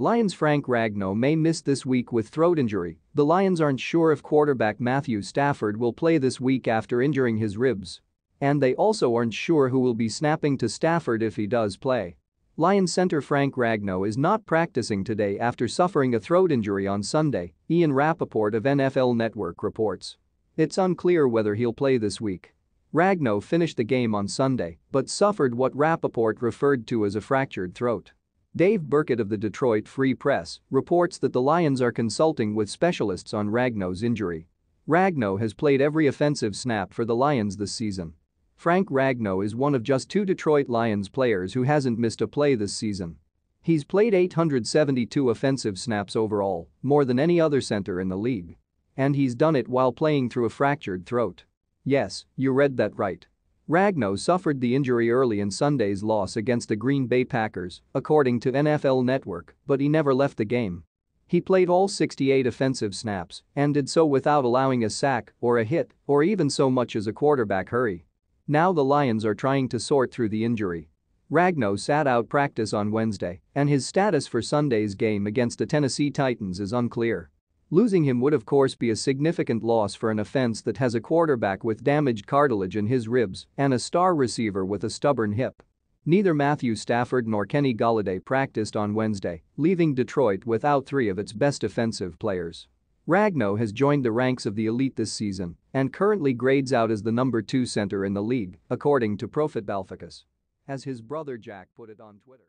Lions' Frank Ragnow may miss this week with throat injury. The Lions aren't sure if quarterback Matthew Stafford will play this week after injuring his ribs. And they also aren't sure who will be snapping to Stafford if he does play. Lions center Frank Ragnow is not practicing today after suffering a throat injury on Sunday, Ian Rappaport of NFL Network reports. It's unclear whether he'll play this week. Ragnow finished the game on Sunday but suffered what Rappaport referred to as a fractured throat. Dave Burkett of the Detroit Free Press reports that the Lions are consulting with specialists on Ragno's injury. Ragno has played every offensive snap for the Lions this season. Frank Ragno is one of just two Detroit Lions players who hasn't missed a play this season. He's played 872 offensive snaps overall, more than any other center in the league. And he's done it while playing through a fractured throat. Yes, you read that right. Ragnow suffered the injury early in Sunday's loss against the Green Bay Packers, according to NFL Network, but he never left the game. He played all 68 offensive snaps and did so without allowing a sack or a hit or even so much as a quarterback hurry. Now the Lions are trying to sort through the injury. Ragnow sat out practice on Wednesday, and his status for Sunday's game against the Tennessee Titans is unclear. Losing him would of course be a significant loss for an offense that has a quarterback with damaged cartilage in his ribs and a star receiver with a stubborn hip. Neither Matthew Stafford nor Kenny Galladay practiced on Wednesday, leaving Detroit without three of its best offensive players. Ragnow has joined the ranks of the elite this season and currently grades out as the number two center in the league, according to Profitbalficus. As his brother Jack put it on Twitter.